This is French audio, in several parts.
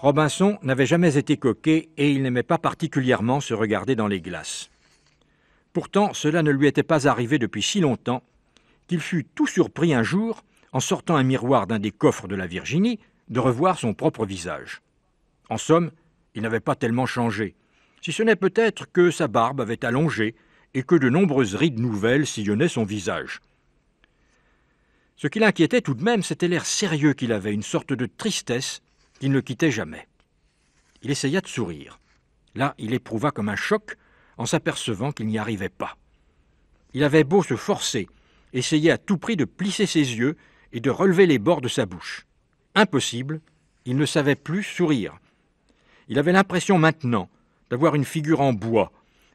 Robinson n'avait jamais été coquet et il n'aimait pas particulièrement se regarder dans les glaces. Pourtant, cela ne lui était pas arrivé depuis si longtemps qu'il fut tout surpris un jour, en sortant un miroir d'un des coffres de la Virginie, de revoir son propre visage. En somme, il n'avait pas tellement changé, si ce n'est peut-être que sa barbe avait allongé et que de nombreuses rides nouvelles sillonnaient son visage. Ce qui l'inquiétait tout de même, c'était l'air sérieux qu'il avait, une sorte de tristesse qu'il ne quittait jamais. Il essaya de sourire. Là, il éprouva comme un choc en s'apercevant qu'il n'y arrivait pas. Il avait beau se forcer, essayer à tout prix de plisser ses yeux et de relever les bords de sa bouche. Impossible, il ne savait plus sourire. Il avait l'impression maintenant d'avoir une figure en bois,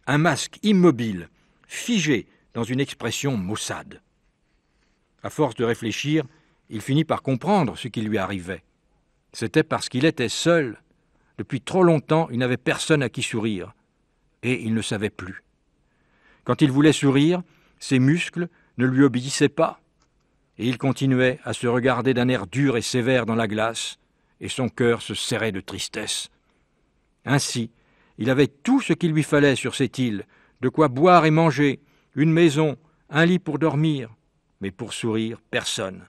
un masque immobile, figé dans une expression maussade. À force de réfléchir, il finit par comprendre ce qui lui arrivait. C'était parce qu'il était seul. Depuis trop longtemps, il n'avait personne à qui sourire. Et il ne savait plus. Quand il voulait sourire, ses muscles ne lui obéissaient pas. Et il continuait à se regarder d'un air dur et sévère dans la glace, et son cœur se serrait de tristesse. Ainsi, il avait tout ce qu'il lui fallait sur cette île, de quoi boire et manger, une maison, un lit pour dormir, mais pour sourire, personne,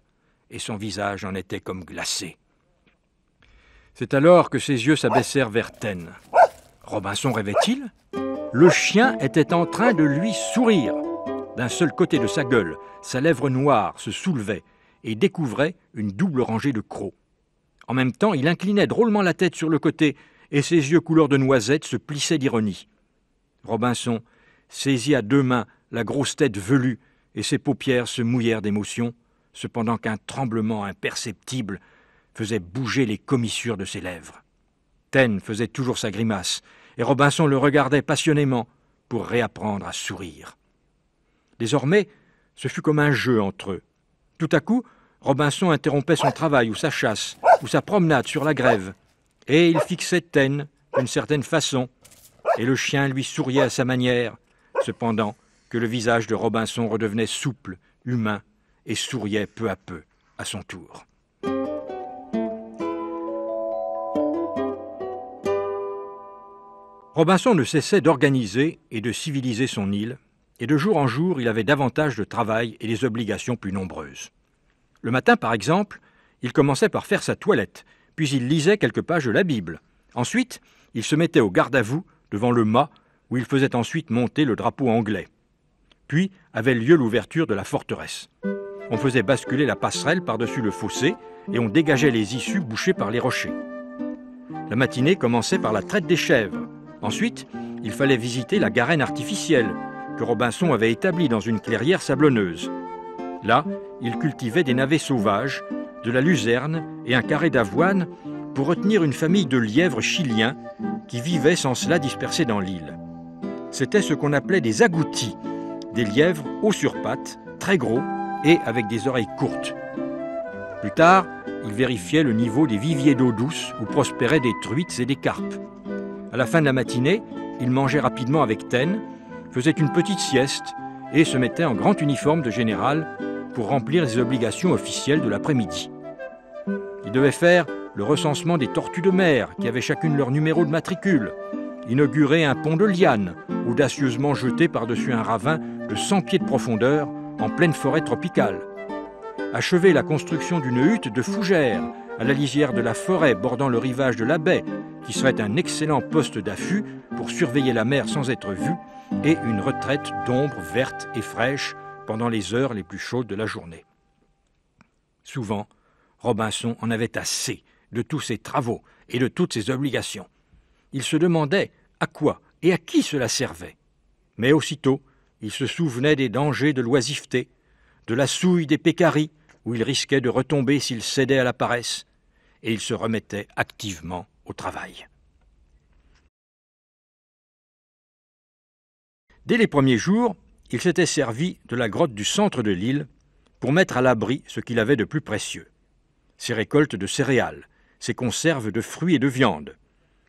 et son visage en était comme glacé. C'est alors que ses yeux s'abaissèrent vers Taine. Robinson rêvait-il Le chien était en train de lui sourire. D'un seul côté de sa gueule, sa lèvre noire se soulevait et découvrait une double rangée de crocs. En même temps, il inclinait drôlement la tête sur le côté et ses yeux couleur de noisette se plissaient d'ironie. Robinson saisit à deux mains la grosse tête velue et ses paupières se mouillèrent d'émotion, cependant qu'un tremblement imperceptible faisait bouger les commissures de ses lèvres. Taine faisait toujours sa grimace, et Robinson le regardait passionnément pour réapprendre à sourire. Désormais, ce fut comme un jeu entre eux. Tout à coup, Robinson interrompait son travail ou sa chasse ou sa promenade sur la grève, et il fixait Taine d'une certaine façon, et le chien lui souriait à sa manière, cependant que le visage de Robinson redevenait souple, humain, et souriait peu à peu à son tour. Robinson ne cessait d'organiser et de civiliser son île, et de jour en jour il avait davantage de travail et des obligations plus nombreuses. Le matin, par exemple, il commençait par faire sa toilette, puis il lisait quelques pages de la Bible. Ensuite, il se mettait au garde à vous devant le mât, où il faisait ensuite monter le drapeau anglais. Puis avait lieu l'ouverture de la forteresse. On faisait basculer la passerelle par-dessus le fossé et on dégageait les issues bouchées par les rochers. La matinée commençait par la traite des chèvres, Ensuite, il fallait visiter la garenne artificielle que Robinson avait établie dans une clairière sablonneuse. Là, il cultivait des navets sauvages, de la luzerne et un carré d'avoine pour retenir une famille de lièvres chiliens qui vivaient sans cela dispersés dans l'île. C'était ce qu'on appelait des agoutis, des lièvres hauts sur pattes, très gros et avec des oreilles courtes. Plus tard, il vérifiait le niveau des viviers d'eau douce où prospéraient des truites et des carpes. À la fin de la matinée, il mangeait rapidement avec Taine, faisait une petite sieste et se mettait en grand uniforme de général pour remplir les obligations officielles de l'après-midi. Il devait faire le recensement des tortues de mer qui avaient chacune leur numéro de matricule, inaugurer un pont de liane, audacieusement jeté par-dessus un ravin de 100 pieds de profondeur en pleine forêt tropicale, achever la construction d'une hutte de fougères à la lisière de la forêt bordant le rivage de la baie qui serait un excellent poste d'affût pour surveiller la mer sans être vu, et une retraite d'ombre verte et fraîche pendant les heures les plus chaudes de la journée. Souvent, Robinson en avait assez de tous ses travaux et de toutes ses obligations. Il se demandait à quoi et à qui cela servait. Mais aussitôt, il se souvenait des dangers de l'oisiveté, de la souille des pécaries, où il risquait de retomber s'il cédait à la paresse, et il se remettait activement au travail. Dès les premiers jours, il s'était servi de la grotte du centre de l'île pour mettre à l'abri ce qu'il avait de plus précieux ses récoltes de céréales, ses conserves de fruits et de viande,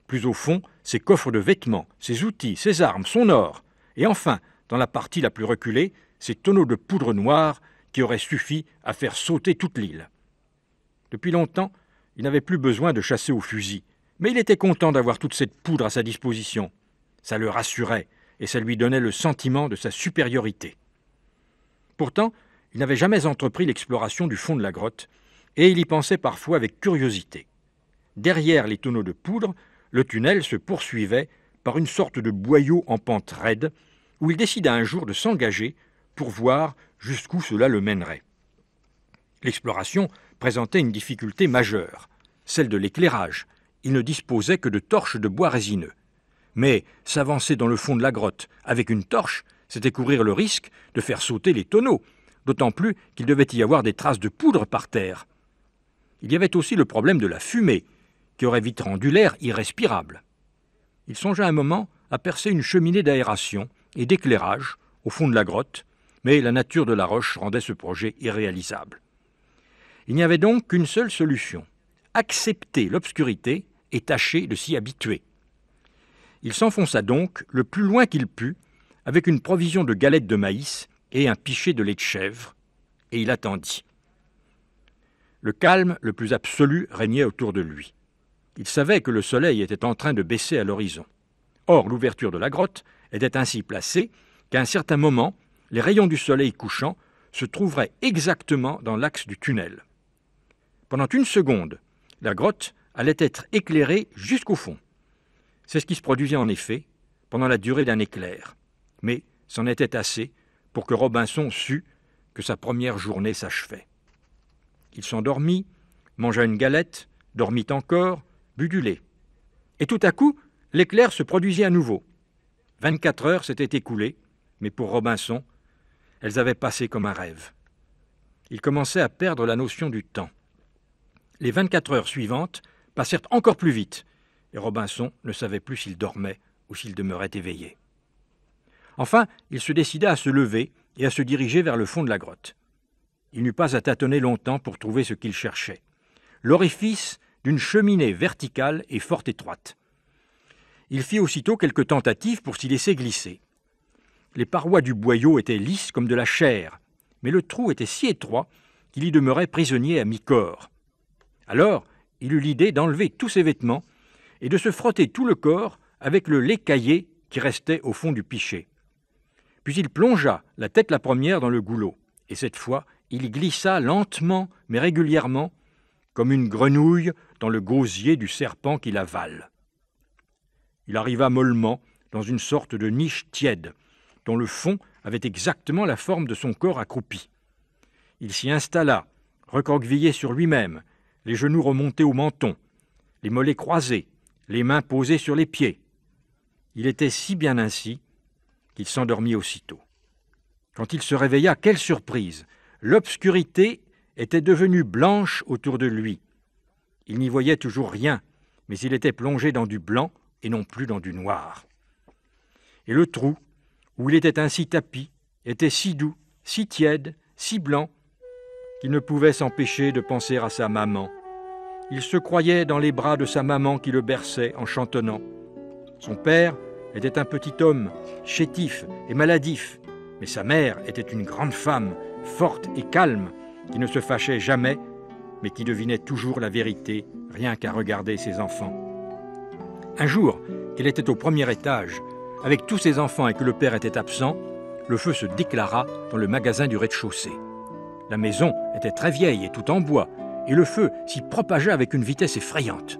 plus au fond, ses coffres de vêtements, ses outils, ses armes, son or, et enfin, dans la partie la plus reculée, ses tonneaux de poudre noire qui auraient suffi à faire sauter toute l'île. Depuis longtemps, il n'avait plus besoin de chasser au fusil, mais il était content d'avoir toute cette poudre à sa disposition. Ça le rassurait et ça lui donnait le sentiment de sa supériorité. Pourtant, il n'avait jamais entrepris l'exploration du fond de la grotte, et il y pensait parfois avec curiosité. Derrière les tonneaux de poudre, le tunnel se poursuivait par une sorte de boyau en pente raide, où il décida un jour de s'engager pour voir jusqu'où cela le mènerait. L'exploration présentait une difficulté majeure, celle de l'éclairage, il ne disposait que de torches de bois résineux. Mais s'avancer dans le fond de la grotte avec une torche, c'était courir le risque de faire sauter les tonneaux, d'autant plus qu'il devait y avoir des traces de poudre par terre. Il y avait aussi le problème de la fumée, qui aurait vite rendu l'air irrespirable. Il songea un moment à percer une cheminée d'aération et d'éclairage au fond de la grotte, mais la nature de la roche rendait ce projet irréalisable. Il n'y avait donc qu'une seule solution, accepter l'obscurité et tâcher de s'y habituer. Il s'enfonça donc le plus loin qu'il put, avec une provision de galettes de maïs et un pichet de lait de chèvre, et il attendit. Le calme le plus absolu régnait autour de lui. Il savait que le soleil était en train de baisser à l'horizon. Or, l'ouverture de la grotte était ainsi placée qu'à un certain moment, les rayons du soleil couchant se trouveraient exactement dans l'axe du tunnel. Pendant une seconde, la grotte allait être éclairée jusqu'au fond. C'est ce qui se produisait en effet pendant la durée d'un éclair, mais c'en était assez pour que Robinson sût que sa première journée s'achevait. Il s'endormit, mangea une galette, dormit encore, but du lait. Et tout à coup, l'éclair se produisit à nouveau. Vingt-quatre heures s'étaient écoulées, mais pour Robinson, elles avaient passé comme un rêve. Il commençait à perdre la notion du temps. Les 24 heures suivantes passèrent encore plus vite, et Robinson ne savait plus s'il dormait ou s'il demeurait éveillé. Enfin, il se décida à se lever et à se diriger vers le fond de la grotte. Il n'eut pas à tâtonner longtemps pour trouver ce qu'il cherchait. L'orifice d'une cheminée verticale et fort étroite. Il fit aussitôt quelques tentatives pour s'y laisser glisser. Les parois du boyau étaient lisses comme de la chair, mais le trou était si étroit qu'il y demeurait prisonnier à mi-corps. Alors, il eut l'idée d'enlever tous ses vêtements et de se frotter tout le corps avec le lait caillé qui restait au fond du pichet. Puis il plongea, la tête la première, dans le goulot, et cette fois il glissa lentement mais régulièrement, comme une grenouille dans le gosier du serpent qui l'avale. Il arriva mollement dans une sorte de niche tiède, dont le fond avait exactement la forme de son corps accroupi. Il s'y installa, recroquevillé sur lui-même, les genoux remontés au menton, les mollets croisés, les mains posées sur les pieds. Il était si bien ainsi qu'il s'endormit aussitôt. Quand il se réveilla, quelle surprise L'obscurité était devenue blanche autour de lui. Il n'y voyait toujours rien, mais il était plongé dans du blanc et non plus dans du noir. Et le trou, où il était ainsi tapis, était si doux, si tiède, si blanc, il ne pouvait s'empêcher de penser à sa maman. Il se croyait dans les bras de sa maman qui le berçait en chantonnant. Son père était un petit homme, chétif et maladif, mais sa mère était une grande femme, forte et calme, qui ne se fâchait jamais, mais qui devinait toujours la vérité, rien qu'à regarder ses enfants. Un jour, il était au premier étage, avec tous ses enfants et que le père était absent, le feu se déclara dans le magasin du rez-de-chaussée. La maison était très vieille et tout en bois, et le feu s'y propageait avec une vitesse effrayante.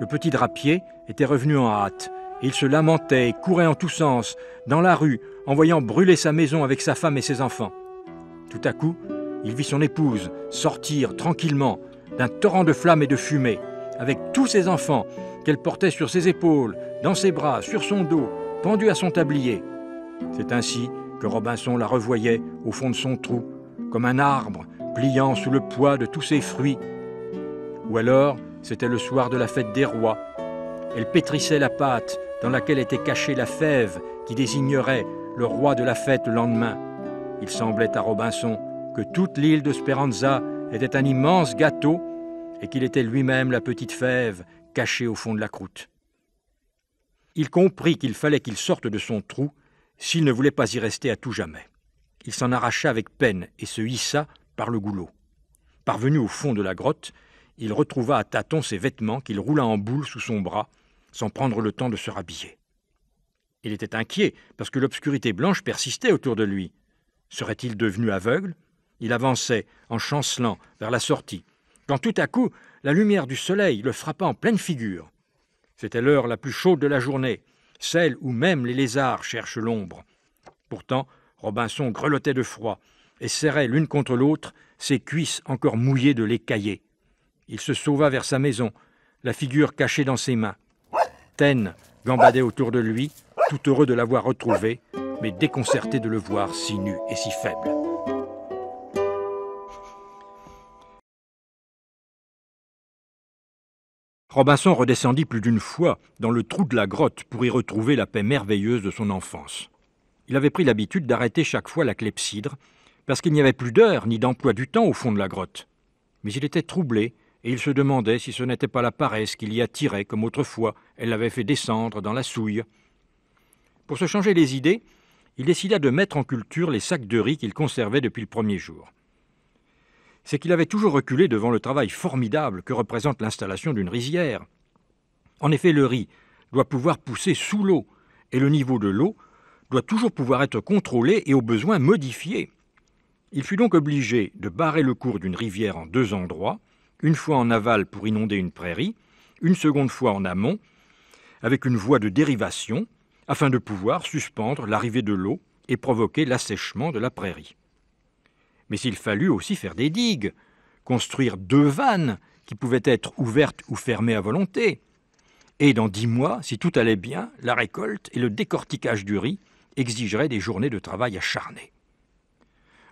Le petit drapier était revenu en hâte, et il se lamentait, courait en tous sens, dans la rue, en voyant brûler sa maison avec sa femme et ses enfants. Tout à coup, il vit son épouse sortir tranquillement d'un torrent de flammes et de fumée, avec tous ses enfants qu'elle portait sur ses épaules, dans ses bras, sur son dos, pendus à son tablier. C'est ainsi que Robinson la revoyait au fond de son trou, comme un arbre pliant sous le poids de tous ses fruits. Ou alors, c'était le soir de la fête des rois. Elle pétrissait la pâte dans laquelle était cachée la fève qui désignerait le roi de la fête le lendemain. Il semblait à Robinson que toute l'île de Speranza était un immense gâteau et qu'il était lui-même la petite fève cachée au fond de la croûte. Il comprit qu'il fallait qu'il sorte de son trou s'il ne voulait pas y rester à tout jamais. Il s'en arracha avec peine et se hissa par le goulot. Parvenu au fond de la grotte, il retrouva à tâtons ses vêtements qu'il roula en boule sous son bras, sans prendre le temps de se rhabiller. Il était inquiet, parce que l'obscurité blanche persistait autour de lui. Serait-il devenu aveugle Il avançait, en chancelant, vers la sortie, quand tout à coup la lumière du soleil le frappa en pleine figure. C'était l'heure la plus chaude de la journée, celle où même les lézards cherchent l'ombre. Pourtant, Robinson grelottait de froid et serrait l'une contre l'autre ses cuisses encore mouillées de lait caillé. Il se sauva vers sa maison, la figure cachée dans ses mains. Taine gambadait autour de lui, tout heureux de l'avoir retrouvé, mais déconcerté de le voir si nu et si faible. Robinson redescendit plus d'une fois dans le trou de la grotte pour y retrouver la paix merveilleuse de son enfance. Il avait pris l'habitude d'arrêter chaque fois la clepsydre, parce qu'il n'y avait plus d'heure ni d'emploi du temps au fond de la grotte. Mais il était troublé, et il se demandait si ce n'était pas la paresse qui l'y attirait, comme autrefois elle l'avait fait descendre dans la souille. Pour se changer les idées, il décida de mettre en culture les sacs de riz qu'il conservait depuis le premier jour. C'est qu'il avait toujours reculé devant le travail formidable que représente l'installation d'une rizière. En effet, le riz doit pouvoir pousser sous l'eau, et le niveau de l'eau doit toujours pouvoir être contrôlé et au besoin modifié. Il fut donc obligé de barrer le cours d'une rivière en deux endroits, une fois en aval pour inonder une prairie, une seconde fois en amont, avec une voie de dérivation, afin de pouvoir suspendre l'arrivée de l'eau et provoquer l'assèchement de la prairie. Mais il fallut aussi faire des digues, construire deux vannes qui pouvaient être ouvertes ou fermées à volonté. Et dans dix mois, si tout allait bien, la récolte et le décortiquage du riz exigerait des journées de travail acharnées.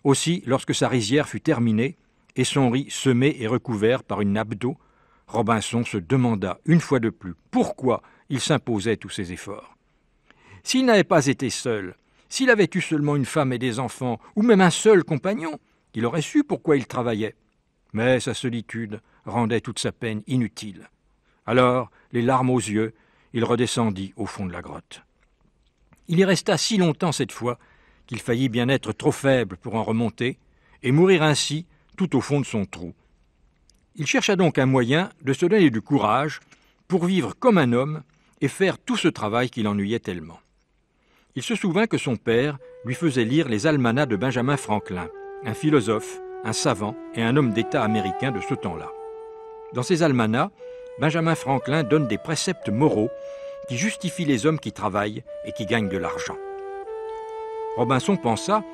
Aussi, lorsque sa rizière fut terminée et son riz semé et recouvert par une nappe d'eau, Robinson se demanda une fois de plus pourquoi il s'imposait tous ses efforts. S'il n'avait pas été seul, s'il avait eu seulement une femme et des enfants, ou même un seul compagnon, il aurait su pourquoi il travaillait. Mais sa solitude rendait toute sa peine inutile. Alors, les larmes aux yeux, il redescendit au fond de la grotte. Il y resta si longtemps cette fois qu'il faillit bien être trop faible pour en remonter, et mourir ainsi tout au fond de son trou. Il chercha donc un moyen de se donner du courage pour vivre comme un homme et faire tout ce travail qui l'ennuyait tellement. Il se souvint que son père lui faisait lire les almanachs de Benjamin Franklin, un philosophe, un savant et un homme d'État américain de ce temps-là. Dans ces almanachs, Benjamin Franklin donne des préceptes moraux qui justifie les hommes qui travaillent et qui gagnent de l'argent. Robinson pensa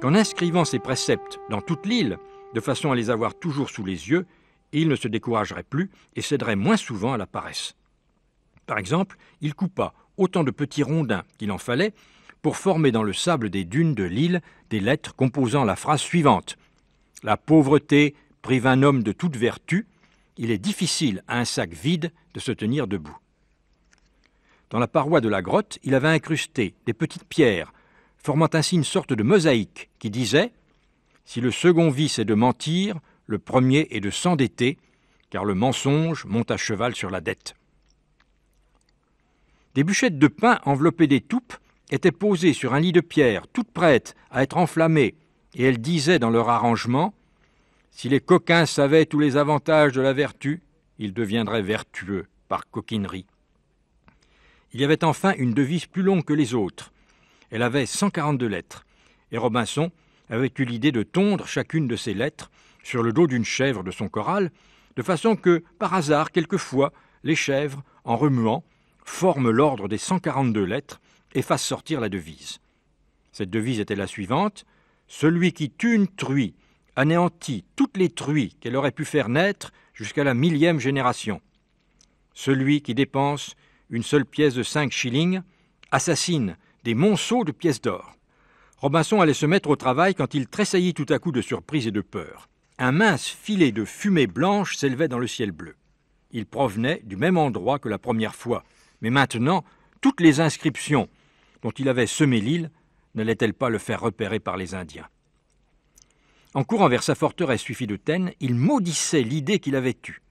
qu'en inscrivant ces préceptes dans toute l'île, de façon à les avoir toujours sous les yeux, il ne se découragerait plus et céderait moins souvent à la paresse. Par exemple, il coupa autant de petits rondins qu'il en fallait pour former dans le sable des dunes de l'île des lettres composant la phrase suivante. La pauvreté prive un homme de toute vertu, il est difficile à un sac vide de se tenir debout. Dans la paroi de la grotte, il avait incrusté des petites pierres, formant ainsi une sorte de mosaïque qui disait Si le second vice est de mentir, le premier est de s'endetter, car le mensonge monte à cheval sur la dette. Des bûchettes de pain enveloppées d'étoupe étaient posées sur un lit de pierre, toutes prêtes à être enflammées, et elles disaient dans leur arrangement Si les coquins savaient tous les avantages de la vertu, ils deviendraient vertueux par coquinerie. Il y avait enfin une devise plus longue que les autres. Elle avait 142 lettres, et Robinson avait eu l'idée de tondre chacune de ces lettres sur le dos d'une chèvre de son corral, de façon que, par hasard, quelquefois, les chèvres, en remuant, forment l'ordre des 142 lettres et fassent sortir la devise. Cette devise était la suivante Celui qui tue une truie anéantit toutes les truies qu'elle aurait pu faire naître jusqu'à la millième génération. Celui qui dépense une seule pièce de 5 shillings, assassine des monceaux de pièces d'or. Robinson allait se mettre au travail quand il tressaillit tout à coup de surprise et de peur. Un mince filet de fumée blanche s'élevait dans le ciel bleu. Il provenait du même endroit que la première fois, mais maintenant, toutes les inscriptions dont il avait semé l'île n'allaient-elles pas le faire repérer par les Indiens En courant vers sa forteresse suivie de Taine, il maudissait l'idée qu'il avait eue.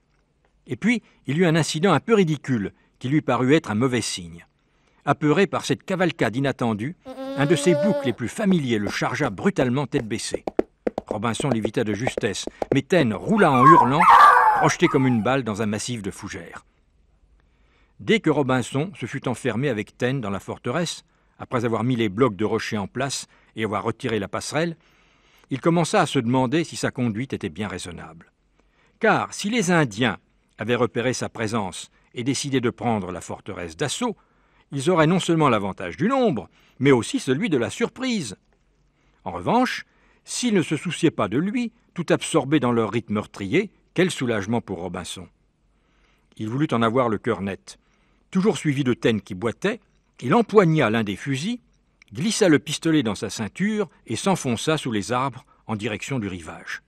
Et puis, il eut un incident un peu ridicule qui lui parut être un mauvais signe. Apeuré par cette cavalcade inattendue, un de ses boucs les plus familiers le chargea brutalement tête baissée. Robinson l'évita de justesse, mais Taine roula en hurlant, projeté comme une balle dans un massif de fougères. Dès que Robinson se fut enfermé avec Taine dans la forteresse, après avoir mis les blocs de rocher en place et avoir retiré la passerelle, il commença à se demander si sa conduite était bien raisonnable. Car si les Indiens avaient repéré sa présence et décidaient de prendre la forteresse d'assaut, ils auraient non seulement l'avantage du nombre, mais aussi celui de la surprise. En revanche, s'ils ne se souciaient pas de lui, tout absorbés dans leur rythme meurtrier, quel soulagement pour Robinson. Il voulut en avoir le cœur net. Toujours suivi de Taine qui boitait, il empoigna l'un des fusils, glissa le pistolet dans sa ceinture et s'enfonça sous les arbres en direction du rivage.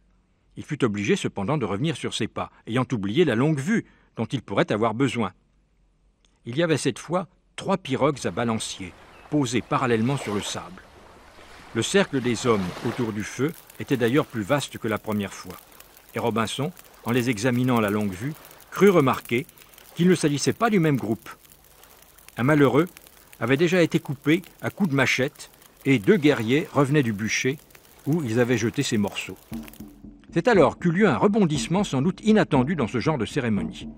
Il fut obligé cependant de revenir sur ses pas, ayant oublié la longue vue, dont il pourrait avoir besoin. Il y avait cette fois trois pirogues à balancier, posées parallèlement sur le sable. Le cercle des hommes autour du feu était d'ailleurs plus vaste que la première fois, et Robinson, en les examinant à la longue vue, crut remarquer qu'il ne s'agissait pas du même groupe. Un malheureux avait déjà été coupé à coups de machette, et deux guerriers revenaient du bûcher où ils avaient jeté ces morceaux. C'est alors qu'eut lieu un rebondissement sans doute inattendu dans ce genre de cérémonie.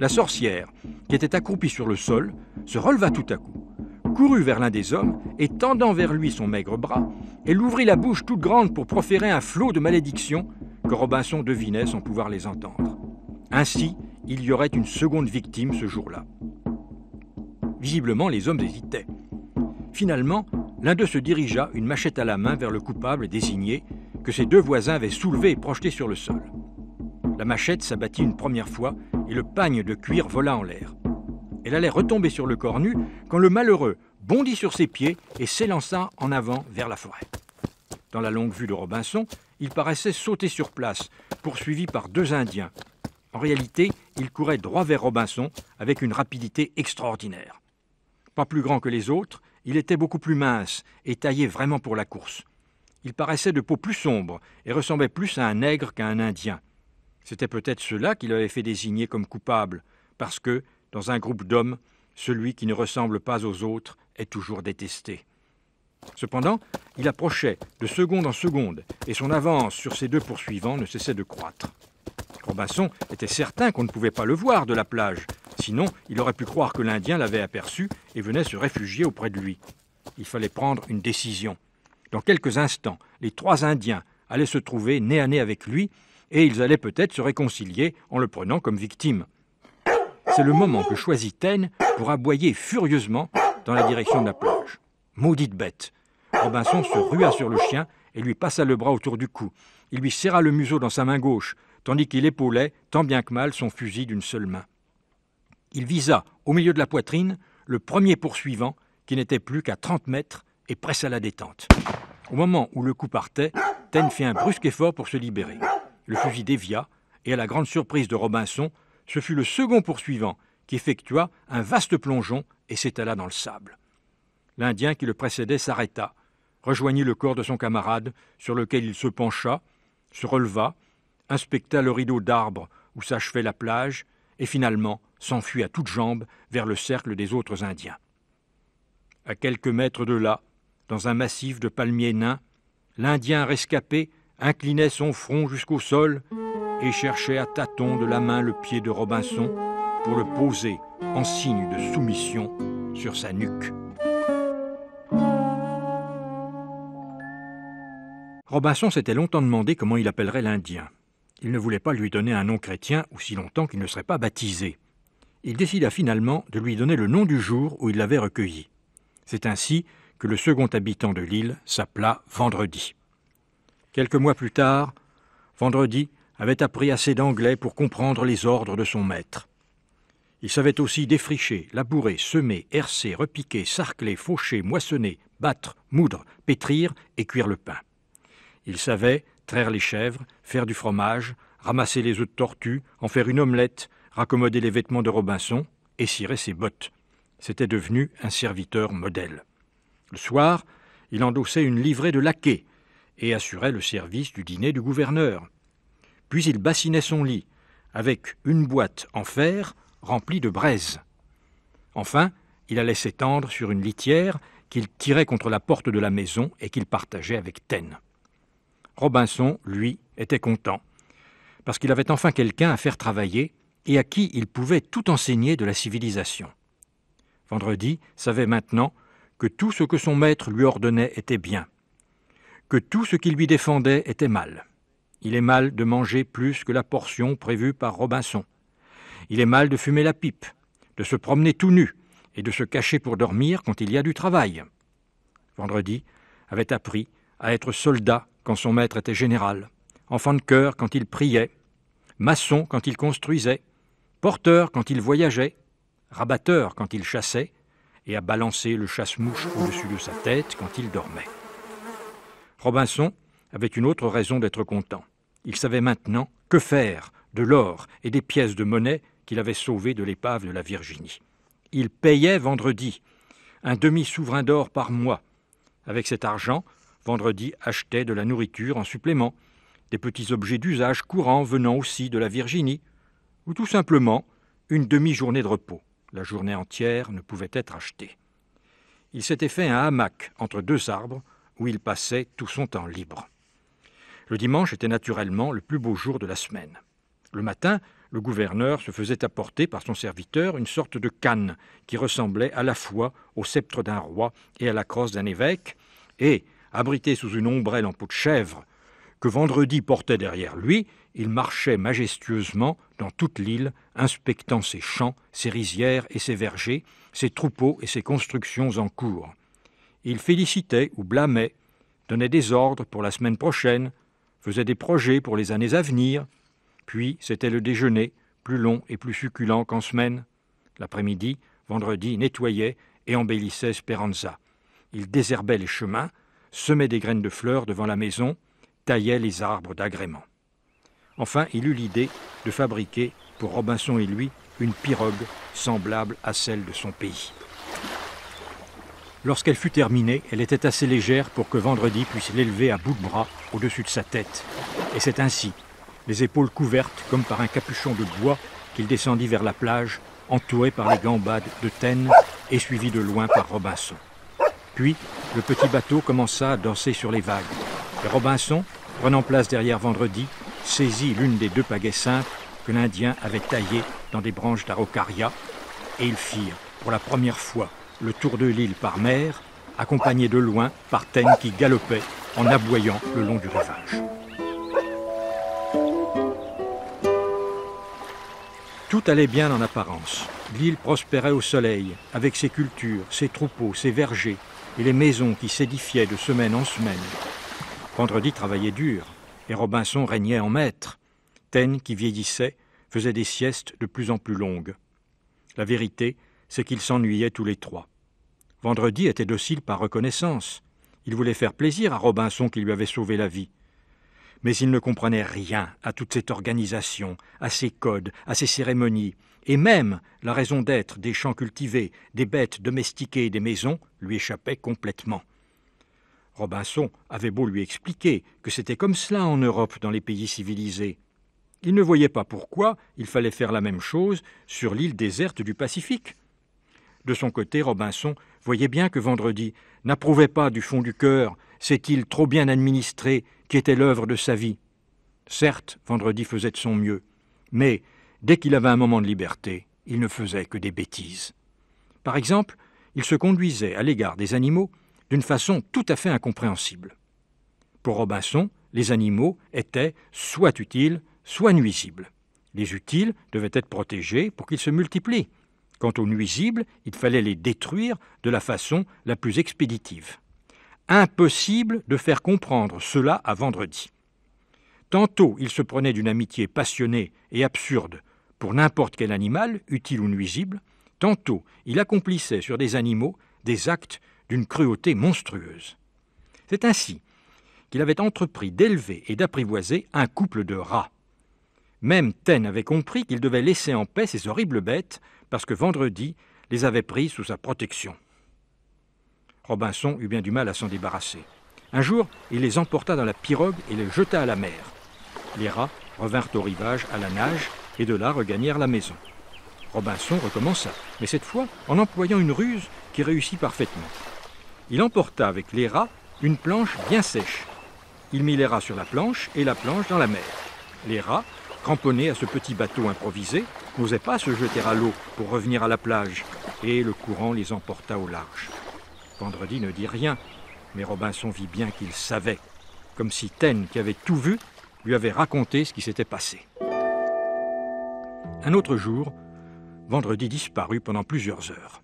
La sorcière, qui était accroupie sur le sol, se releva tout à coup, courut vers l'un des hommes et tendant vers lui son maigre bras, elle ouvrit la bouche toute grande pour proférer un flot de malédictions que Robinson devinait sans pouvoir les entendre. Ainsi, il y aurait une seconde victime ce jour-là. Visiblement, les hommes hésitaient. Finalement, l'un d'eux se dirigea, une machette à la main, vers le coupable désigné que ses deux voisins avaient soulevé et projeté sur le sol. La machette s'abattit une première fois et le pagne de cuir vola en l'air. Elle allait retomber sur le corps nu quand le malheureux bondit sur ses pieds et s'élança en avant vers la forêt. Dans la longue vue de Robinson, il paraissait sauter sur place, poursuivi par deux Indiens. En réalité, il courait droit vers Robinson avec une rapidité extraordinaire. Pas plus grand que les autres, il était beaucoup plus mince et taillé vraiment pour la course. Il paraissait de peau plus sombre et ressemblait plus à un nègre qu'à un indien. C'était peut-être cela qui l'avait fait désigner comme coupable, parce que, dans un groupe d'hommes, celui qui ne ressemble pas aux autres est toujours détesté. Cependant, il approchait de seconde en seconde, et son avance sur ses deux poursuivants ne cessait de croître. Robinson était certain qu'on ne pouvait pas le voir de la plage, sinon il aurait pu croire que l'Indien l'avait aperçu et venait se réfugier auprès de lui. Il fallait prendre une décision. Dans quelques instants, les trois Indiens allaient se trouver nez à nez avec lui, et ils allaient peut-être se réconcilier en le prenant comme victime. C'est le moment que choisit Taine pour aboyer furieusement dans la direction de la plage. Maudite bête Robinson se rua sur le chien et lui passa le bras autour du cou. Il lui serra le museau dans sa main gauche, tandis qu'il épaulait, tant bien que mal, son fusil d'une seule main. Il visa, au milieu de la poitrine, le premier poursuivant, qui n'était plus qu'à 30 mètres, et pressa la détente. Au moment où le coup partait, Ten fit un brusque effort pour se libérer. Le fusil dévia, et à la grande surprise de Robinson, ce fut le second poursuivant qui effectua un vaste plongeon et s'étala dans le sable. L'Indien qui le précédait s'arrêta, rejoignit le corps de son camarade, sur lequel il se pencha, se releva, inspecta le rideau d'arbres où s'achevait la plage, et finalement s'enfuit à toutes jambes vers le cercle des autres Indiens. À quelques mètres de là, dans un massif de palmiers nains, l'Indien rescapé inclinait son front jusqu'au sol et cherchait à tâtons de la main le pied de Robinson pour le poser en signe de soumission sur sa nuque. Robinson s'était longtemps demandé comment il appellerait l'Indien. Il ne voulait pas lui donner un nom chrétien aussi longtemps qu'il ne serait pas baptisé. Il décida finalement de lui donner le nom du jour où il l'avait recueilli. C'est ainsi que le second habitant de l'île s'appela Vendredi. Quelques mois plus tard, Vendredi avait appris assez d'anglais pour comprendre les ordres de son maître. Il savait aussi défricher, labourer, semer, hercer, repiquer, sarcler, faucher, moissonner, battre, moudre, pétrir et cuire le pain. Il savait traire les chèvres, faire du fromage, ramasser les œufs de tortue, en faire une omelette, raccommoder les vêtements de Robinson, et cirer ses bottes. C'était devenu un serviteur modèle. Le soir, il endossait une livrée de laquais et assurait le service du dîner du gouverneur. Puis il bassinait son lit avec une boîte en fer remplie de braises. Enfin, il allait s'étendre sur une litière qu'il tirait contre la porte de la maison et qu'il partageait avec Ten. Robinson, lui, était content, parce qu'il avait enfin quelqu'un à faire travailler et à qui il pouvait tout enseigner de la civilisation. Vendredi savait maintenant que tout ce que son maître lui ordonnait était bien, que tout ce qu'il lui défendait était mal. Il est mal de manger plus que la portion prévue par Robinson. Il est mal de fumer la pipe, de se promener tout nu et de se cacher pour dormir quand il y a du travail. Vendredi avait appris à être soldat quand son maître était général, enfant de cœur quand il priait, maçon quand il construisait, porteur quand il voyageait, rabatteur quand il chassait, et à balancer le chasse-mouche au-dessus de sa tête quand il dormait. Robinson avait une autre raison d'être content. Il savait maintenant que faire de l'or et des pièces de monnaie qu'il avait sauvées de l'épave de la Virginie. Il payait vendredi un demi-souverain d'or par mois. Avec cet argent, vendredi achetait de la nourriture en supplément, des petits objets d'usage courant venant aussi de la Virginie, ou tout simplement une demi-journée de repos. La journée entière ne pouvait être achetée. Il s'était fait un hamac entre deux arbres où il passait tout son temps libre. Le dimanche était naturellement le plus beau jour de la semaine. Le matin, le gouverneur se faisait apporter par son serviteur une sorte de canne qui ressemblait à la fois au sceptre d'un roi et à la crosse d'un évêque, et, abrité sous une ombrelle en peau de chèvre, que Vendredi portait derrière lui, il marchait majestueusement dans toute l'île, inspectant ses champs, ses rizières et ses vergers, ses troupeaux et ses constructions en cours. Il félicitait ou blâmait, donnait des ordres pour la semaine prochaine, faisait des projets pour les années à venir, puis c'était le déjeuner, plus long et plus succulent qu'en semaine. L'après-midi, vendredi, nettoyait et embellissait Speranza. Il désherbait les chemins, semait des graines de fleurs devant la maison, taillait les arbres d'agrément. Enfin, il eut l'idée de fabriquer, pour Robinson et lui, une pirogue semblable à celle de son pays. Lorsqu'elle fut terminée, elle était assez légère pour que Vendredi puisse l'élever à bout de bras au-dessus de sa tête. Et c'est ainsi, les épaules couvertes comme par un capuchon de bois, qu'il descendit vers la plage, entouré par les gambades de Taine et suivi de loin par Robinson. Puis, le petit bateau commença à danser sur les vagues. Et Robinson, prenant place derrière Vendredi, saisit l'une des deux pagaies simples que l'Indien avait taillées dans des branches d'araucaria, et ils firent, pour la première fois, le tour de l'île par mer, accompagnés de loin par thènes qui galopait en aboyant le long du rivage. Tout allait bien en apparence. L'île prospérait au soleil, avec ses cultures, ses troupeaux, ses vergers et les maisons qui s'édifiaient de semaine en semaine. Vendredi travaillait dur, et Robinson régnait en maître. Taine, qui vieillissait, faisait des siestes de plus en plus longues. La vérité, c'est qu'ils s'ennuyaient tous les trois. Vendredi était docile par reconnaissance. Il voulait faire plaisir à Robinson qui lui avait sauvé la vie. Mais il ne comprenait rien à toute cette organisation, à ces codes, à ces cérémonies, et même la raison d'être des champs cultivés, des bêtes domestiquées, des maisons lui échappait complètement. Robinson avait beau lui expliquer que c'était comme cela en Europe dans les pays civilisés. Il ne voyait pas pourquoi il fallait faire la même chose sur l'île déserte du Pacifique. De son côté, Robinson voyait bien que vendredi n'approuvait pas du fond du cœur cette île trop bien administrée qui était l'œuvre de sa vie. Certes, vendredi faisait de son mieux, mais dès qu'il avait un moment de liberté, il ne faisait que des bêtises. Par exemple, il se conduisait à l'égard des animaux d'une façon tout à fait incompréhensible. Pour Robinson, les animaux étaient soit utiles, soit nuisibles. Les utiles devaient être protégés pour qu'ils se multiplient. Quant aux nuisibles, il fallait les détruire de la façon la plus expéditive. Impossible de faire comprendre cela à vendredi. Tantôt il se prenait d'une amitié passionnée et absurde pour n'importe quel animal, utile ou nuisible, tantôt il accomplissait sur des animaux des actes d'une cruauté monstrueuse. C'est ainsi qu'il avait entrepris d'élever et d'apprivoiser un couple de rats. Même Taine avait compris qu'il devait laisser en paix ces horribles bêtes parce que vendredi les avait pris sous sa protection. Robinson eut bien du mal à s'en débarrasser. Un jour, il les emporta dans la pirogue et les jeta à la mer. Les rats revinrent au rivage à la nage et de là regagnèrent la maison. Robinson recommença, mais cette fois en employant une ruse qui réussit parfaitement. Il emporta avec les rats une planche bien sèche. Il mit les rats sur la planche et la planche dans la mer. Les rats, cramponnés à ce petit bateau improvisé, n'osaient pas se jeter à l'eau pour revenir à la plage, et le courant les emporta au large. Vendredi ne dit rien, mais Robinson vit bien qu'il savait, comme si Ten, qui avait tout vu, lui avait raconté ce qui s'était passé. Un autre jour, Vendredi disparut pendant plusieurs heures.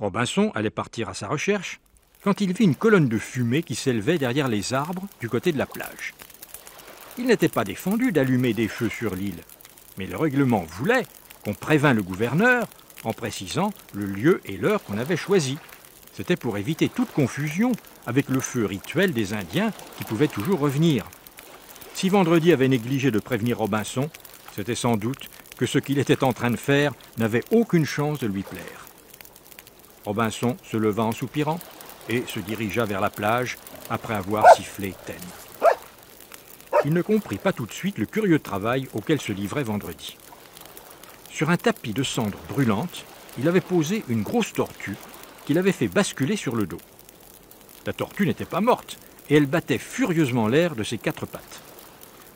Robinson allait partir à sa recherche quand il vit une colonne de fumée qui s'élevait derrière les arbres du côté de la plage. Il n'était pas défendu d'allumer des feux sur l'île, mais le règlement voulait qu'on prévint le gouverneur en précisant le lieu et l'heure qu'on avait choisi. C'était pour éviter toute confusion avec le feu rituel des Indiens qui pouvait toujours revenir. Si Vendredi avait négligé de prévenir Robinson, c'était sans doute que ce qu'il était en train de faire n'avait aucune chance de lui plaire. Robinson se leva en soupirant et se dirigea vers la plage après avoir sifflé Ten. Il ne comprit pas tout de suite le curieux travail auquel se livrait vendredi. Sur un tapis de cendres brûlantes, il avait posé une grosse tortue qu'il avait fait basculer sur le dos. La tortue n'était pas morte et elle battait furieusement l'air de ses quatre pattes.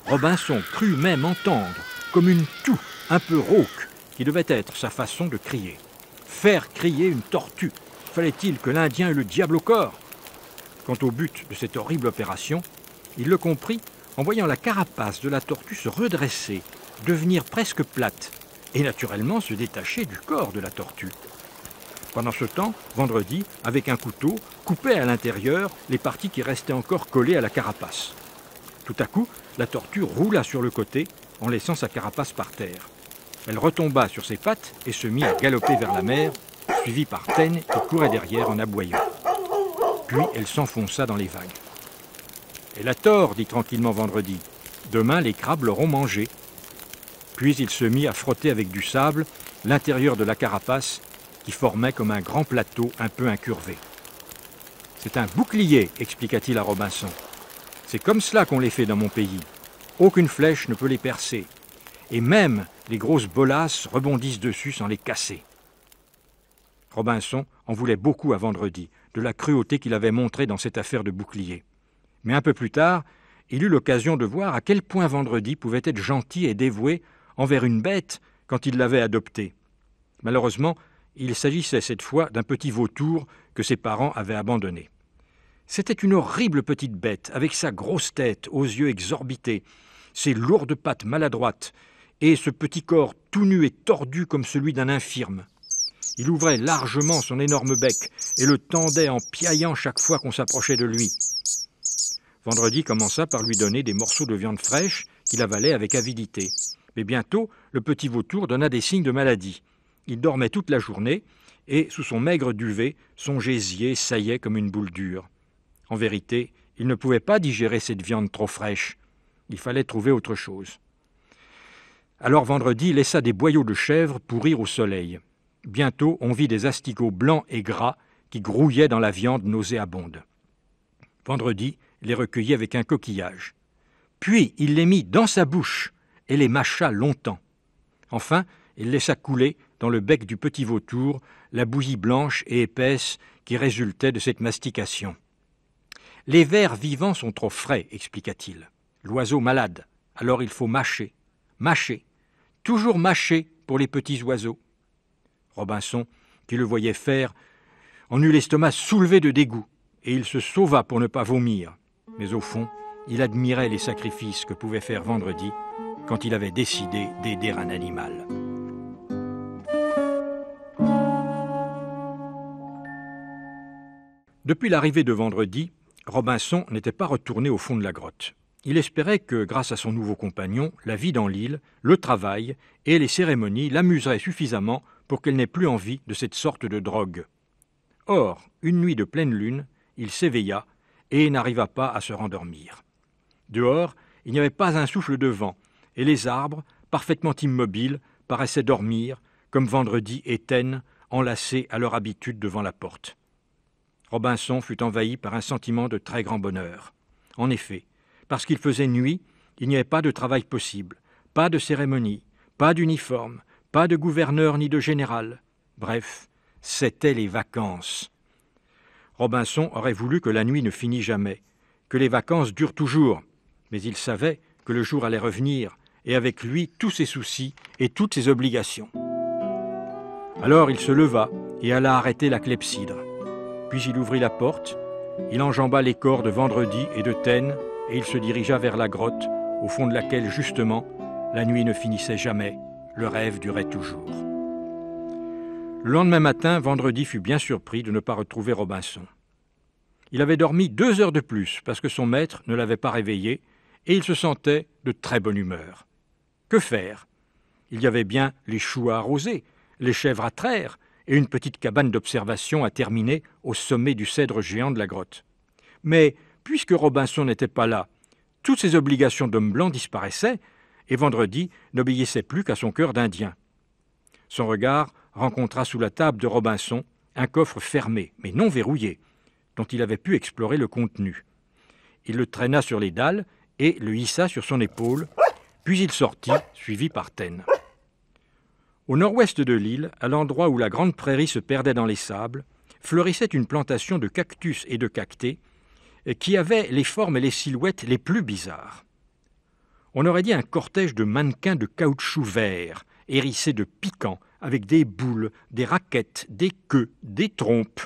Robinson crut même entendre, comme une toux un peu rauque, qui devait être sa façon de crier. Faire crier une tortue. Fallait-il que l'Indien eût le diable au corps Quant au but de cette horrible opération, il le comprit en voyant la carapace de la tortue se redresser, devenir presque plate, et naturellement se détacher du corps de la tortue. Pendant ce temps, vendredi, avec un couteau, coupait à l'intérieur les parties qui restaient encore collées à la carapace. Tout à coup, la tortue roula sur le côté en laissant sa carapace par terre. Elle retomba sur ses pattes et se mit à galoper vers la mer, suivie par Ten qui courait derrière en aboyant. Puis elle s'enfonça dans les vagues. Elle a tort, dit tranquillement Vendredi. Demain, les crabes l'auront mangé. Puis il se mit à frotter avec du sable l'intérieur de la carapace qui formait comme un grand plateau un peu incurvé. C'est un bouclier, expliqua-t-il à Robinson. C'est comme cela qu'on les fait dans mon pays. Aucune flèche ne peut les percer. Et même les grosses bolasses rebondissent dessus sans les casser. Robinson en voulait beaucoup à vendredi, de la cruauté qu'il avait montrée dans cette affaire de bouclier. Mais un peu plus tard, il eut l'occasion de voir à quel point vendredi pouvait être gentil et dévoué envers une bête quand il l'avait adoptée. Malheureusement, il s'agissait cette fois d'un petit vautour que ses parents avaient abandonné. C'était une horrible petite bête, avec sa grosse tête, aux yeux exorbités, ses lourdes pattes maladroites, et ce petit corps tout nu et tordu comme celui d'un infirme. Il ouvrait largement son énorme bec et le tendait en piaillant chaque fois qu'on s'approchait de lui. Vendredi commença par lui donner des morceaux de viande fraîche qu'il avalait avec avidité. Mais bientôt, le petit vautour donna des signes de maladie. Il dormait toute la journée, et sous son maigre duvet, son gésier saillait comme une boule dure. En vérité, il ne pouvait pas digérer cette viande trop fraîche. Il fallait trouver autre chose. Alors vendredi laissa des boyaux de chèvre pourrir au soleil. Bientôt on vit des asticots blancs et gras qui grouillaient dans la viande nauséabonde. Vendredi les recueillit avec un coquillage. Puis il les mit dans sa bouche et les mâcha longtemps. Enfin, il laissa couler dans le bec du petit vautour la bouillie blanche et épaisse qui résultait de cette mastication. Les vers vivants sont trop frais, expliqua-t-il. L'oiseau malade, alors il faut mâcher, mâcher, toujours mâché pour les petits oiseaux. Robinson, qui le voyait faire, en eut l'estomac soulevé de dégoût, et il se sauva pour ne pas vomir. Mais au fond, il admirait les sacrifices que pouvait faire vendredi quand il avait décidé d'aider un animal. Depuis l'arrivée de vendredi, Robinson n'était pas retourné au fond de la grotte il espérait que, grâce à son nouveau compagnon, la vie dans l'île, le travail et les cérémonies l'amuseraient suffisamment pour qu'elle n'ait plus envie de cette sorte de drogue. Or, une nuit de pleine lune, il s'éveilla et n'arriva pas à se rendormir. Dehors, il n'y avait pas un souffle de vent, et les arbres, parfaitement immobiles, paraissaient dormir, comme vendredi étaient, enlacés à leur habitude devant la porte. Robinson fut envahi par un sentiment de très grand bonheur. En effet, parce qu'il faisait nuit, il n'y avait pas de travail possible, pas de cérémonie, pas d'uniforme, pas de gouverneur ni de général. Bref, c'étaient les vacances. Robinson aurait voulu que la nuit ne finisse jamais, que les vacances durent toujours, mais il savait que le jour allait revenir, et avec lui tous ses soucis et toutes ses obligations. Alors il se leva et alla arrêter la clepsydre. Puis il ouvrit la porte, il enjamba les corps de vendredi et de Taine, et il se dirigea vers la grotte, au fond de laquelle, justement, la nuit ne finissait jamais, le rêve durait toujours. Le lendemain matin, Vendredi fut bien surpris de ne pas retrouver Robinson. Il avait dormi deux heures de plus parce que son maître ne l'avait pas réveillé, et il se sentait de très bonne humeur. Que faire Il y avait bien les choux à arroser, les chèvres à traire, et une petite cabane d'observation à terminer au sommet du cèdre géant de la grotte. Mais puisque Robinson n'était pas là, toutes ses obligations d'homme blanc disparaissaient, et vendredi n'obéissait plus qu'à son cœur d'Indien. Son regard rencontra sous la table de Robinson un coffre fermé, mais non verrouillé, dont il avait pu explorer le contenu. Il le traîna sur les dalles et le hissa sur son épaule, puis il sortit, suivi par Ten. Au nord-ouest de l'île, à l'endroit où la grande prairie se perdait dans les sables, fleurissait une plantation de cactus et de cactées qui avait les formes et les silhouettes les plus bizarres. On aurait dit un cortège de mannequins de caoutchouc vert, hérissés de piquants, avec des boules, des raquettes, des queues, des trompes.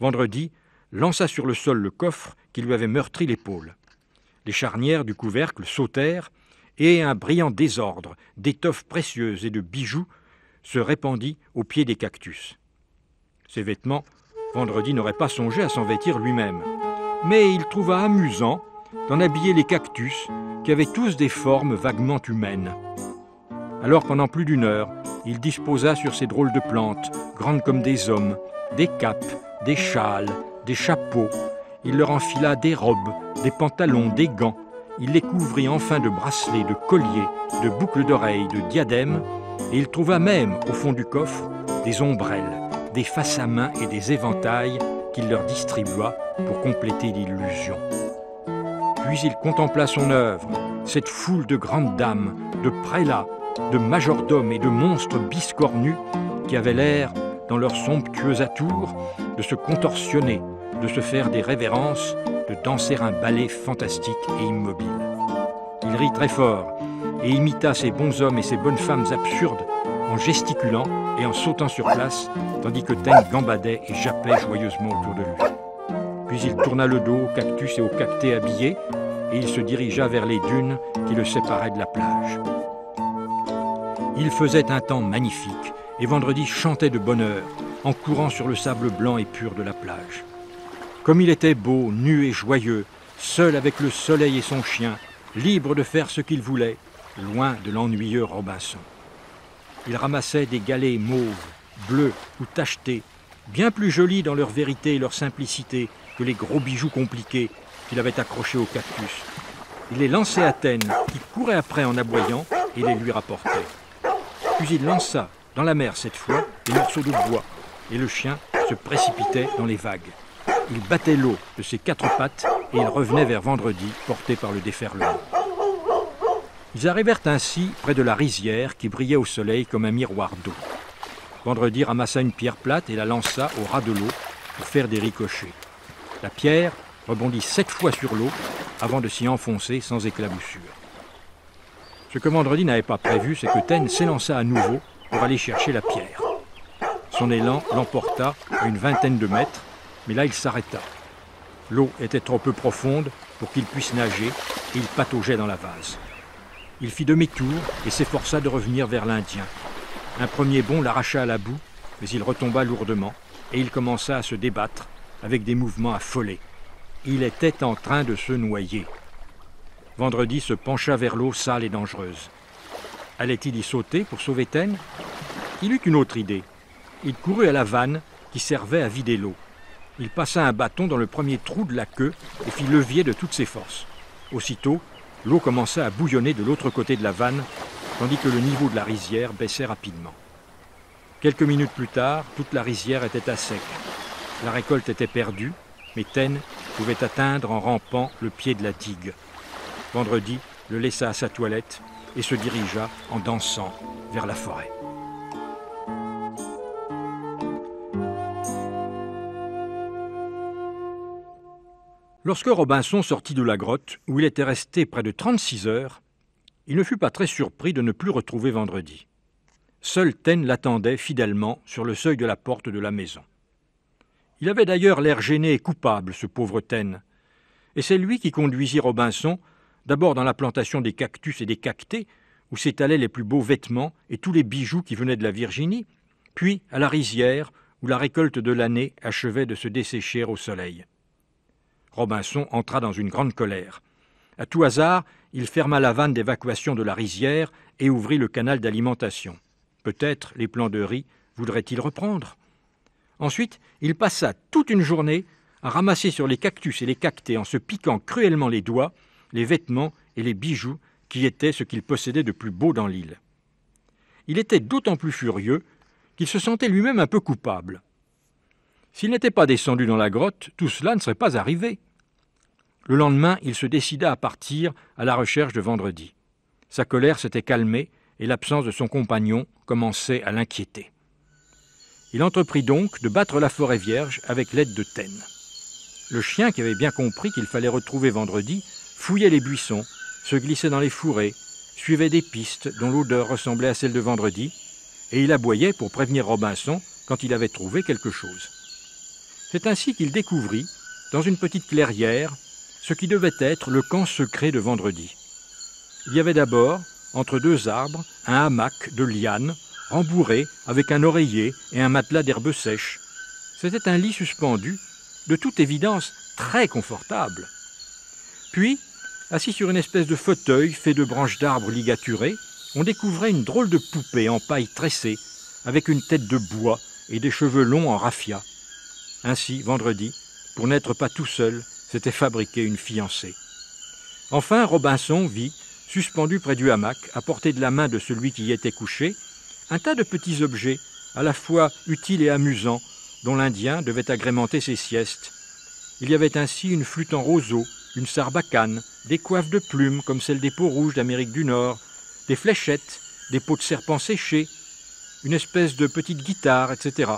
Vendredi, lança sur le sol le coffre qui lui avait meurtri l'épaule. Les charnières du couvercle sautèrent, et un brillant désordre d'étoffes précieuses et de bijoux se répandit au pied des cactus. Ses vêtements Vendredi n'aurait pas songé à s'en vêtir lui-même. Mais il trouva amusant d'en habiller les cactus, qui avaient tous des formes vaguement humaines. Alors pendant plus d'une heure, il disposa sur ces drôles de plantes, grandes comme des hommes, des capes, des châles, des chapeaux. Il leur enfila des robes, des pantalons, des gants. Il les couvrit enfin de bracelets, de colliers, de boucles d'oreilles, de diadèmes, et il trouva même, au fond du coffre, des ombrelles des faces à main et des éventails qu'il leur distribua pour compléter l'illusion. Puis il contempla son œuvre, cette foule de grandes dames, de prélats, de majordomes et de monstres biscornus qui avaient l'air, dans leurs somptueux atours, de se contorsionner, de se faire des révérences, de danser un ballet fantastique et immobile. Il rit très fort et imita ces bons hommes et ces bonnes femmes absurdes en gesticulant et en sautant sur place, tandis que Teng gambadait et jappait joyeusement autour de lui. Puis il tourna le dos au cactus et au cacté habillé, et il se dirigea vers les dunes qui le séparaient de la plage. Il faisait un temps magnifique, et Vendredi chantait de bonheur, en courant sur le sable blanc et pur de la plage. Comme il était beau, nu et joyeux, seul avec le soleil et son chien, libre de faire ce qu'il voulait, loin de l'ennuyeux Robinson. Il ramassait des galets mauves, bleus ou tachetés, bien plus jolis dans leur vérité et leur simplicité que les gros bijoux compliqués qu'il avait accrochés au cactus. Il les lançait à Athènes, qui courait après en aboyant et les lui rapportait. Puis il lança, dans la mer cette fois, des morceaux de bois, et le chien se précipitait dans les vagues. Il battait l'eau de ses quatre pattes et il revenait vers vendredi, porté par le déferlement. Ils arrivèrent ainsi près de la rizière qui brillait au soleil comme un miroir d'eau. Vendredi ramassa une pierre plate et la lança au ras de l'eau pour faire des ricochets. La pierre rebondit sept fois sur l'eau avant de s'y enfoncer sans éclaboussure. Ce que Vendredi n'avait pas prévu, c'est que Taine s'élança à nouveau pour aller chercher la pierre. Son élan l'emporta à une vingtaine de mètres, mais là il s'arrêta. L'eau était trop peu profonde pour qu'il puisse nager et il pataugeait dans la vase. Il fit demi-tour et s'efforça de revenir vers l'Indien. Un premier bond l'arracha à la boue, mais il retomba lourdement, et il commença à se débattre avec des mouvements affolés. Il était en train de se noyer. Vendredi se pencha vers l'eau sale et dangereuse. Allait-il y sauter pour sauver Taine Il eut une autre idée. Il courut à la vanne qui servait à vider l'eau. Il passa un bâton dans le premier trou de la queue et fit levier de toutes ses forces. Aussitôt, L'eau commença à bouillonner de l'autre côté de la vanne, tandis que le niveau de la rizière baissait rapidement. Quelques minutes plus tard, toute la rizière était à sec. La récolte était perdue, mais Taine pouvait atteindre en rampant le pied de la digue. Vendredi le laissa à sa toilette et se dirigea en dansant vers la forêt. Lorsque Robinson sortit de la grotte, où il était resté près de 36 heures, il ne fut pas très surpris de ne plus retrouver vendredi. Seul Taine l'attendait fidèlement sur le seuil de la porte de la maison. Il avait d'ailleurs l'air gêné et coupable, ce pauvre Ten, et c'est lui qui conduisit Robinson, d'abord dans la plantation des cactus et des cactées, où s'étalaient les plus beaux vêtements et tous les bijoux qui venaient de la Virginie, puis à la rizière, où la récolte de l'année achevait de se dessécher au soleil. Robinson entra dans une grande colère. À tout hasard, il ferma la vanne d'évacuation de la rizière et ouvrit le canal d'alimentation. Peut-être les plants de riz voudraient-ils reprendre Ensuite, il passa toute une journée à ramasser sur les cactus et les cactées en se piquant cruellement les doigts, les vêtements et les bijoux qui étaient ce qu'il possédait de plus beau dans l'île. Il était d'autant plus furieux qu'il se sentait lui-même un peu coupable. S'il n'était pas descendu dans la grotte, tout cela ne serait pas arrivé. Le lendemain, il se décida à partir à la recherche de vendredi. Sa colère s'était calmée et l'absence de son compagnon commençait à l'inquiéter. Il entreprit donc de battre la forêt vierge avec l'aide de Taine. Le chien, qui avait bien compris qu'il fallait retrouver vendredi, fouillait les buissons, se glissait dans les fourrés, suivait des pistes dont l'odeur ressemblait à celle de vendredi, et il aboyait pour prévenir Robinson quand il avait trouvé quelque chose. C'est ainsi qu'il découvrit, dans une petite clairière, ce qui devait être le camp secret de vendredi. Il y avait d'abord, entre deux arbres, un hamac de lianes, rembourré avec un oreiller et un matelas d'herbes sèches. C'était un lit suspendu, de toute évidence très confortable. Puis, assis sur une espèce de fauteuil fait de branches d'arbres ligaturées, on découvrait une drôle de poupée en paille tressée, avec une tête de bois et des cheveux longs en raffia. Ainsi, vendredi, pour n'être pas tout seul, s'était fabriqué une fiancée. Enfin, Robinson vit, suspendu près du hamac, à portée de la main de celui qui y était couché, un tas de petits objets, à la fois utiles et amusants, dont l'Indien devait agrémenter ses siestes. Il y avait ainsi une flûte en roseau, une sarbacane, des coiffes de plumes comme celles des peaux rouges d'Amérique du Nord, des fléchettes, des peaux de serpent séchées, une espèce de petite guitare, etc.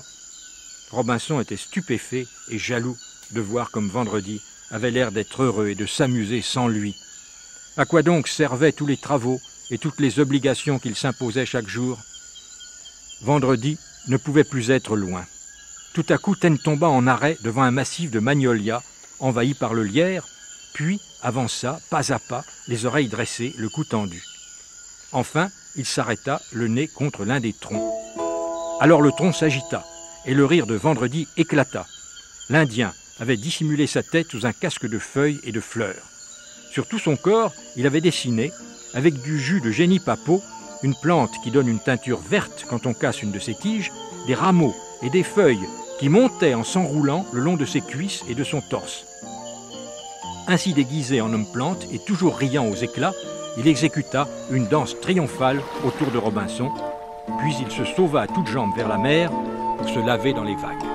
Robinson était stupéfait et jaloux de voir comme vendredi avait l'air d'être heureux et de s'amuser sans lui. À quoi donc servaient tous les travaux et toutes les obligations qu'il s'imposait chaque jour Vendredi ne pouvait plus être loin. Tout à coup, Ten tomba en arrêt devant un massif de magnolias, envahi par le lierre, puis avança, pas à pas, les oreilles dressées, le cou tendu. Enfin, il s'arrêta, le nez contre l'un des troncs. Alors le tronc s'agita, et le rire de Vendredi éclata. L'Indien, avait dissimulé sa tête sous un casque de feuilles et de fleurs. Sur tout son corps, il avait dessiné, avec du jus de génie papeau, une plante qui donne une teinture verte quand on casse une de ses tiges, des rameaux et des feuilles qui montaient en s'enroulant le long de ses cuisses et de son torse. Ainsi déguisé en homme plante et toujours riant aux éclats, il exécuta une danse triomphale autour de Robinson, puis il se sauva à toutes jambes vers la mer pour se laver dans les vagues.